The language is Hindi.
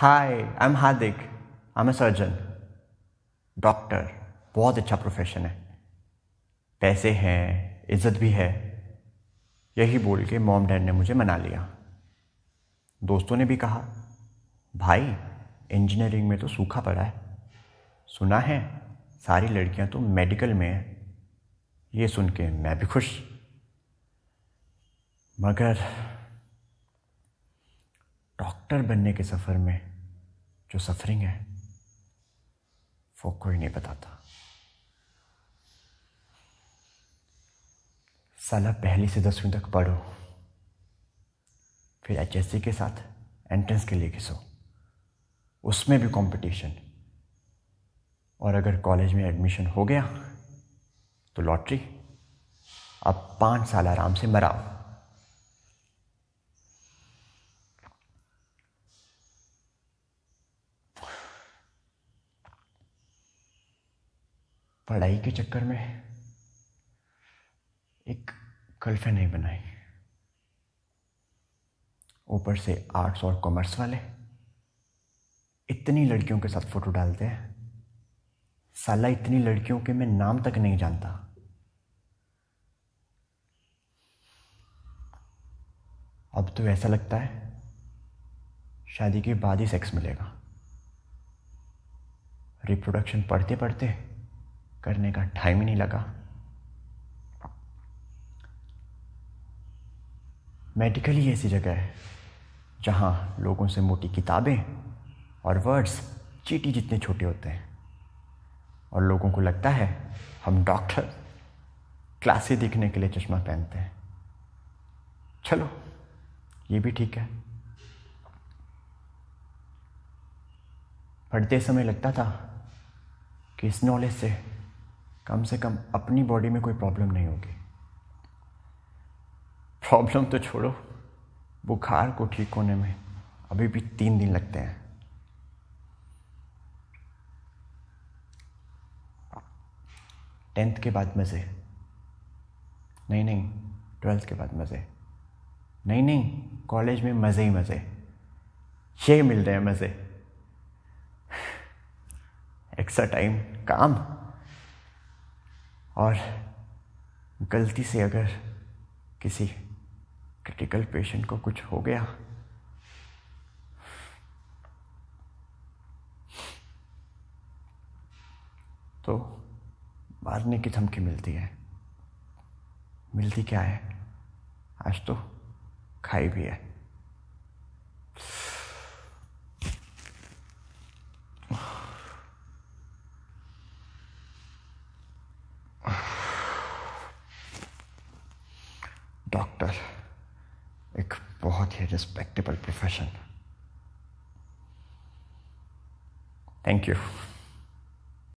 hi I am Hardik I am a surgeon doctor बहुत अच्छा प्रोफेशन है पैसे हैं इज्जत भी है यही बोल के मॉम डैड ने मुझे मना लिया दोस्तों ने भी कहा भाई इंजीनियरिंग में तो सूखा पड़ा है सुना है सारी लड़कियां तो मेडिकल में हैं ये सुन के मैं भी खुश मगर डॉक्टर बनने के सफ़र में जो सफरिंग है वो कोई नहीं बताता साला पहली से दसवीं तक पढ़ो फिर एच के साथ एंट्रेंस के लिए घिसो उसमें भी कंपटीशन और अगर कॉलेज में एडमिशन हो गया तो लॉटरी अब पाँच साल आराम से मराओ पढ़ाई के चक्कर में एक गर्लफ्रेंड नहीं बनाई ऊपर से आर्ट्स और कॉमर्स वाले इतनी लड़कियों के साथ फ़ोटो डालते हैं साला इतनी लड़कियों के मैं नाम तक नहीं जानता अब तो ऐसा लगता है शादी के बाद ही सेक्स मिलेगा रिप्रोडक्शन पढ़ते पढ़ते करने का टाइम ही नहीं लगा मेडिकल ही ऐसी जगह है जहाँ लोगों से मोटी किताबें और वर्ड्स चीटी जितने छोटे होते हैं और लोगों को लगता है हम डॉक्टर क्लासे देखने के लिए चश्मा पहनते हैं चलो ये भी ठीक है पढ़ते समय लगता था कि इस नॉलेज से कम से कम अपनी बॉडी में कोई प्रॉब्लम नहीं होगी प्रॉब्लम तो छोड़ो बुखार को ठीक होने में अभी भी तीन दिन लगते हैं टेंथ के बाद मज़े नहीं नहीं ट्वेल्थ के बाद मज़े नहीं नहीं कॉलेज में मज़े ही मज़े ये मिल रहे हैं मज़े एक्स्ट्रा टाइम काम और गलती से अगर किसी क्रिटिकल पेशेंट को कुछ हो गया तो मारने की धमकी मिलती है मिलती क्या है आज तो खाई भी है डॉक्टर एक बहुत ही रिस्पेक्टेबल प्रोफेशन थैंक यू